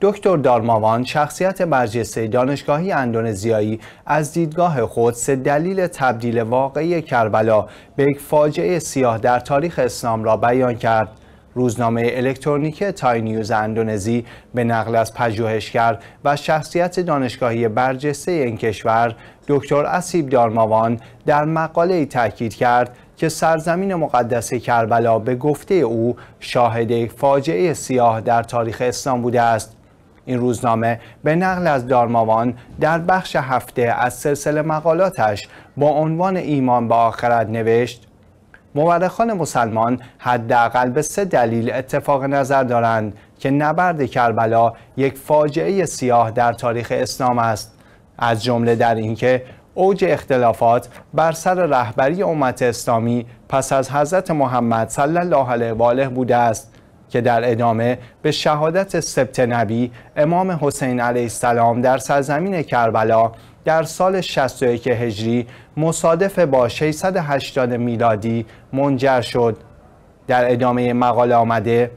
دکتر دارماوان شخصیت برجسته دانشگاهی اندونزیایی از دیدگاه خود سه دلیل تبدیل واقعی کربلا به یک فاجعه سیاه در تاریخ اسلام را بیان کرد. روزنامه الکترونیک تای نیوز اندونزی به نقل از پژوهشگر و شخصیت دانشگاهی برجسته این کشور دکتر اسیب دارماوان در مقاله ای تاکید کرد که سرزمین مقدس کربلا به گفته او شاهد یک فاجعه سیاه در تاریخ اسلام بوده است این روزنامه به نقل از دارماوان در بخش هفته از سلسله مقالاتش با عنوان ایمان به آخرت نوشت مورخان مسلمان حداقل به سه دلیل اتفاق نظر دارند که نبرد کربلا یک فاجعه سیاه در تاریخ اسلام است از جمله در اینکه اوج اختلافات بر سر رهبری امت اسلامی پس از حضرت محمد صلی الله علیه و آله بوده است که در ادامه به شهادت سبت نبی امام حسین علیه السلام در سرزمین کربلا در سال 61 هجری مصادف با 680 میلادی منجر شد در ادامه مقاله آمده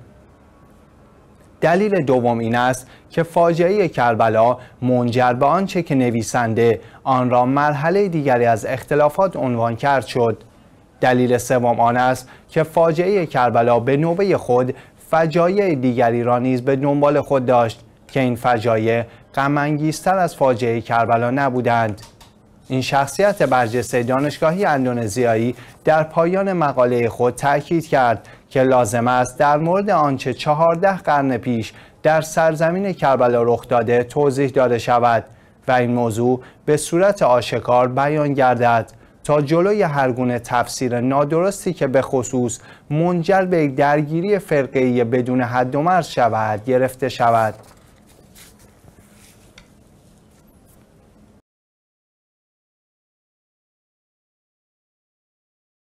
دلیل دوم این است که فاجعه کربلا منجر به آنچه که نویسنده آن را مرحله دیگری از اختلافات عنوان کرد شد دلیل سوم آن است که فاجعه کربلا به نوبه خود فجایع دیگری را نیز به دنبال خود داشت که این فجایع غمانگیزتر از فاجعه کربلا نبودند این شخصیت برجسته دانشگاهی اندونزیایی در پایان مقاله خود تاکید کرد که لازم است در مورد آنچه چهارده قرن پیش در سرزمین کربلا رخ داده توضیح داده شود و این موضوع به صورت آشکار بیان گردد تا جلوی هر گونه تفسیر نادرستی که به خصوص منجر به درگیری فرقه‌ای بدون حد و مرز شود گرفته شود